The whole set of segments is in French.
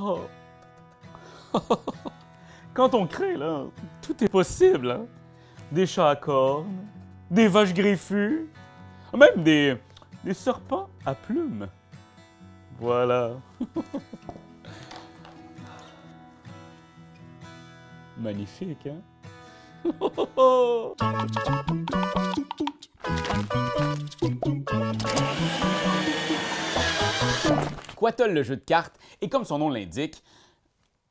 Oh. Quand on crée, là, tout est possible. Hein. Des chats à cornes, des vaches griffues, même des, des serpents à plumes. Voilà. Magnifique, hein? Squattle le jeu de cartes est, comme son nom l'indique,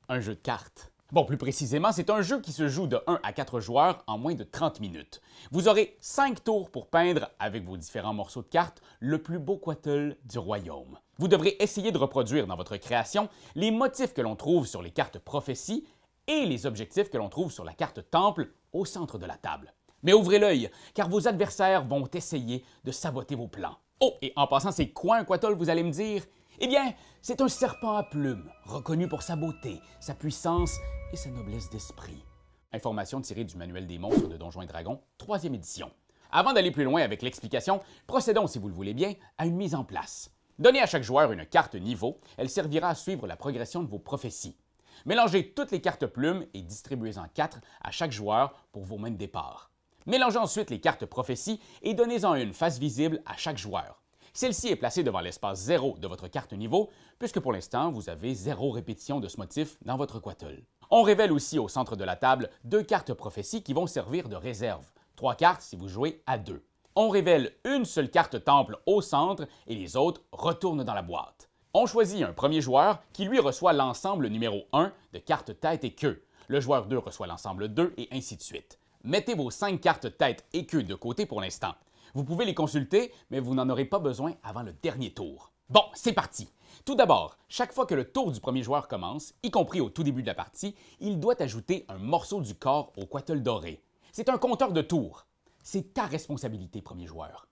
un jeu de cartes. Bon, plus précisément, c'est un jeu qui se joue de 1 à 4 joueurs en moins de 30 minutes. Vous aurez 5 tours pour peindre, avec vos différents morceaux de cartes, le plus beau quattle du royaume. Vous devrez essayer de reproduire dans votre création les motifs que l'on trouve sur les cartes Prophétie et les objectifs que l'on trouve sur la carte temple au centre de la table. Mais ouvrez l'œil, car vos adversaires vont essayer de saboter vos plans. Oh, et en passant, c'est quoi un vous allez me dire? Eh bien, c'est un serpent à plumes, reconnu pour sa beauté, sa puissance et sa noblesse d'esprit. Information tirée du Manuel des monstres de Donjons et Dragons, troisième édition. Avant d'aller plus loin avec l'explication, procédons, si vous le voulez bien, à une mise en place. Donnez à chaque joueur une carte niveau, elle servira à suivre la progression de vos prophéties. Mélangez toutes les cartes plumes et distribuez-en quatre à chaque joueur pour vos mains de départ. Mélangez ensuite les cartes prophéties et donnez-en une face visible à chaque joueur. Celle-ci est placée devant l'espace 0 de votre carte niveau, puisque pour l'instant, vous avez zéro répétition de ce motif dans votre quatuple. On révèle aussi au centre de la table deux cartes prophétie qui vont servir de réserve, trois cartes si vous jouez à deux. On révèle une seule carte temple au centre et les autres retournent dans la boîte. On choisit un premier joueur qui lui reçoit l'ensemble numéro 1 de cartes tête et queue. Le joueur 2 reçoit l'ensemble 2 et ainsi de suite. Mettez vos cinq cartes tête et queue de côté pour l'instant. Vous pouvez les consulter, mais vous n'en aurez pas besoin avant le dernier tour. Bon, c'est parti. Tout d'abord, chaque fois que le tour du premier joueur commence, y compris au tout début de la partie, il doit ajouter un morceau du corps au quatel doré. C'est un compteur de tours. C'est ta responsabilité, premier joueur.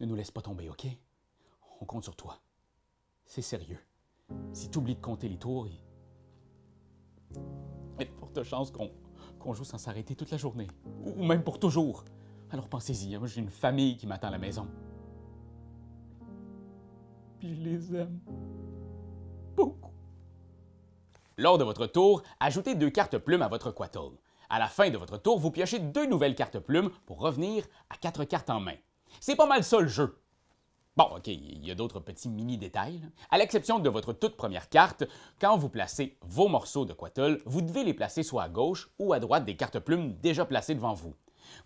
Ne nous laisse pas tomber, OK? On compte sur toi. C'est sérieux. Si tu oublies de compter les tours, il y a de chances qu'on joue sans s'arrêter toute la journée, ou même pour toujours. Alors pensez-y, hein, moi j'ai une famille qui m'attend à la maison. Puis je les aime beaucoup. Lors de votre tour, ajoutez deux cartes plumes à votre quattle. À la fin de votre tour, vous piochez deux nouvelles cartes plumes pour revenir à quatre cartes en main. C'est pas mal ça le jeu. Bon, OK, il y a d'autres petits mini-détails. À l'exception de votre toute première carte, quand vous placez vos morceaux de quattle, vous devez les placer soit à gauche ou à droite des cartes plumes déjà placées devant vous.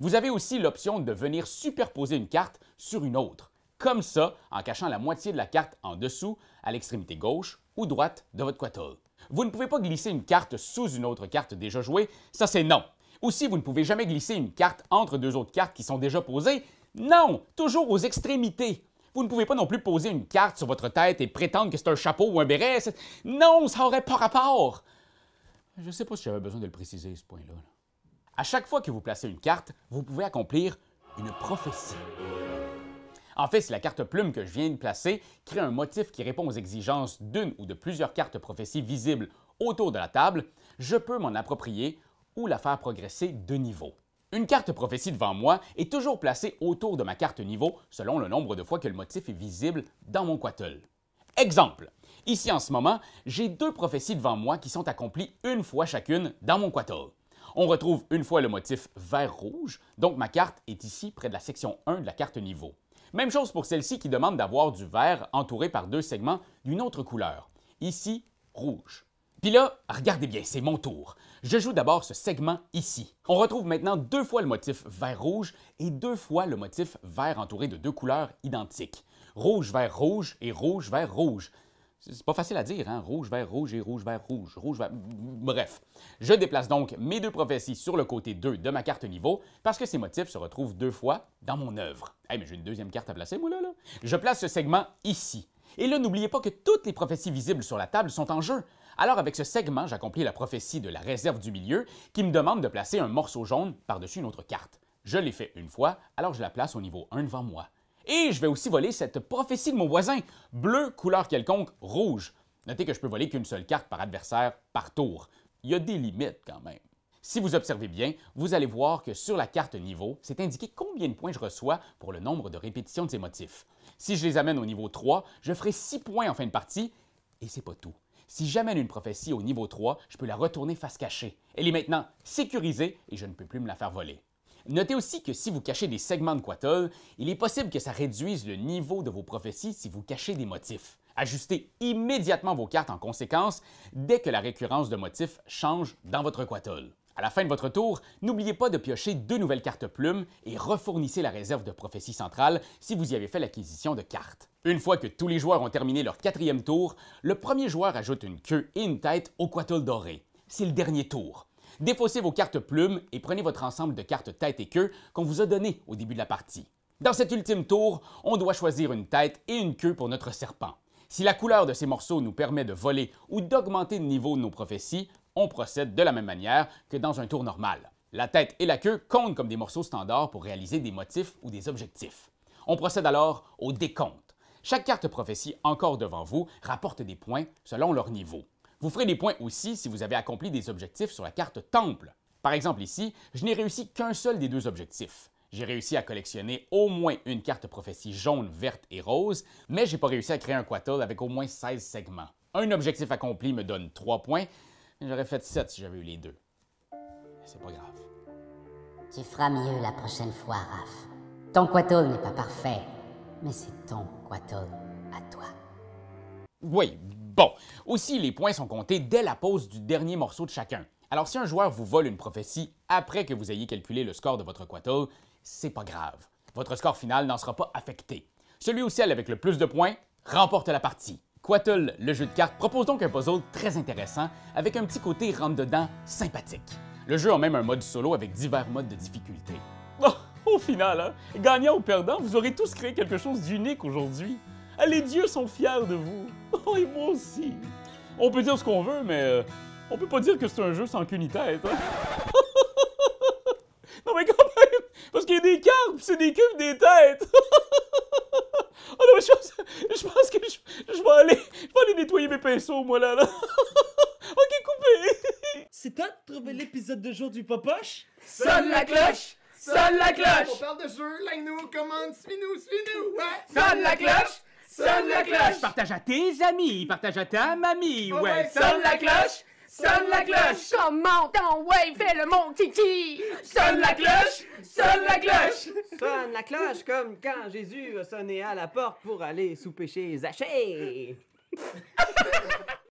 Vous avez aussi l'option de venir superposer une carte sur une autre, comme ça, en cachant la moitié de la carte en dessous, à l'extrémité gauche ou droite de votre quatuor. Vous ne pouvez pas glisser une carte sous une autre carte déjà jouée, ça c'est non. Aussi, vous ne pouvez jamais glisser une carte entre deux autres cartes qui sont déjà posées, non, toujours aux extrémités. Vous ne pouvez pas non plus poser une carte sur votre tête et prétendre que c'est un chapeau ou un béret. Non, ça aurait pas rapport. Je sais pas si j'avais besoin de le préciser, ce point-là. là à chaque fois que vous placez une carte, vous pouvez accomplir une prophétie. En fait, si la carte plume que je viens de placer crée un motif qui répond aux exigences d'une ou de plusieurs cartes prophéties visibles autour de la table, je peux m'en approprier ou la faire progresser de niveau. Une carte prophétie devant moi est toujours placée autour de ma carte niveau selon le nombre de fois que le motif est visible dans mon quattel. Exemple, ici en ce moment, j'ai deux prophéties devant moi qui sont accomplies une fois chacune dans mon quattel. On retrouve une fois le motif vert-rouge, donc ma carte est ici près de la section 1 de la carte niveau. Même chose pour celle-ci qui demande d'avoir du vert entouré par deux segments d'une autre couleur. Ici, rouge. Puis là, regardez bien, c'est mon tour. Je joue d'abord ce segment ici. On retrouve maintenant deux fois le motif vert-rouge et deux fois le motif vert entouré de deux couleurs identiques. Rouge-vert-rouge et rouge-vert-rouge. C'est pas facile à dire, hein? Rouge, vert, rouge et rouge, vert, rouge. Rouge, vert. Bref. Je déplace donc mes deux prophéties sur le côté 2 de ma carte niveau parce que ces motifs se retrouvent deux fois dans mon œuvre. Eh, mais j'ai une deuxième carte à placer, moi, là, là. Je place ce segment ici. Et là, n'oubliez pas que toutes les prophéties visibles sur la table sont en jeu. Alors, avec ce segment, j'accomplis la prophétie de la réserve du milieu qui me demande de placer un morceau jaune par-dessus une autre carte. Je l'ai fait une fois, alors je la place au niveau 1 devant moi. Et je vais aussi voler cette prophétie de mon voisin, bleu, couleur quelconque, rouge. Notez que je peux voler qu'une seule carte par adversaire par tour. Il y a des limites quand même. Si vous observez bien, vous allez voir que sur la carte niveau, c'est indiqué combien de points je reçois pour le nombre de répétitions de ces motifs. Si je les amène au niveau 3, je ferai 6 points en fin de partie, et c'est pas tout. Si j'amène une prophétie au niveau 3, je peux la retourner face cachée. Elle est maintenant sécurisée et je ne peux plus me la faire voler. Notez aussi que si vous cachez des segments de Quattle, il est possible que ça réduise le niveau de vos prophéties si vous cachez des motifs. Ajustez immédiatement vos cartes en conséquence dès que la récurrence de motifs change dans votre Quattle. À la fin de votre tour, n'oubliez pas de piocher deux nouvelles cartes plumes et refournissez la réserve de prophétie centrale si vous y avez fait l'acquisition de cartes. Une fois que tous les joueurs ont terminé leur quatrième tour, le premier joueur ajoute une queue et une tête au Quattle doré. C'est le dernier tour. Défaussez vos cartes plumes et prenez votre ensemble de cartes tête et queue qu'on vous a donné au début de la partie. Dans cet ultime tour, on doit choisir une tête et une queue pour notre serpent. Si la couleur de ces morceaux nous permet de voler ou d'augmenter le niveau de nos prophéties, on procède de la même manière que dans un tour normal. La tête et la queue comptent comme des morceaux standards pour réaliser des motifs ou des objectifs. On procède alors au décompte. Chaque carte prophétie encore devant vous rapporte des points selon leur niveau. Vous ferez des points aussi si vous avez accompli des objectifs sur la carte Temple. Par exemple ici, je n'ai réussi qu'un seul des deux objectifs. J'ai réussi à collectionner au moins une carte prophétie jaune, verte et rose, mais j'ai pas réussi à créer un quattle avec au moins 16 segments. Un objectif accompli me donne 3 points. J'aurais fait 7 si j'avais eu les deux. C'est pas grave. Tu feras mieux la prochaine fois, Raph. Ton quattle n'est pas parfait, mais c'est ton quattle à toi. Oui, Bon, aussi les points sont comptés dès la pause du dernier morceau de chacun. Alors si un joueur vous vole une prophétie après que vous ayez calculé le score de votre Quato, c'est pas grave. Votre score final n'en sera pas affecté. Celui ou celle avec le plus de points remporte la partie. Quattle, le jeu de cartes, propose donc un puzzle très intéressant avec un petit côté rentre-dedans sympathique. Le jeu a même un mode solo avec divers modes de difficulté. Oh, au final, hein, gagnant ou perdant, vous aurez tous créé quelque chose d'unique aujourd'hui. Ah, les dieux sont fiers de vous. et moi aussi. On peut dire ce qu'on veut, mais euh, on peut pas dire que c'est un jeu sans qu'une tête. Hein. non, mais quand même, parce qu'il y a des cartes, c'est des cubes, des têtes. oh non, mais je pense, je pense que je, vais aller, nettoyer mes pinceaux, moi, là. là. ok, coupé. c'est toi de trouver l'épisode de jour du Popoche? Sonne la cloche! Sonne la cloche! On parle de jeu, like nous commande, suis-nous, suis-nous! Ouais. Sonne la cloche! Sonne la cloche Partage à tes amis, partage à ta mamie, ouais Sonne la cloche Sonne la cloche Comment temps, wave fais le mon Titi? Sonne la cloche Sonne la cloche Sonne la cloche comme quand Jésus a sonné à la porte pour aller sous péché Zachée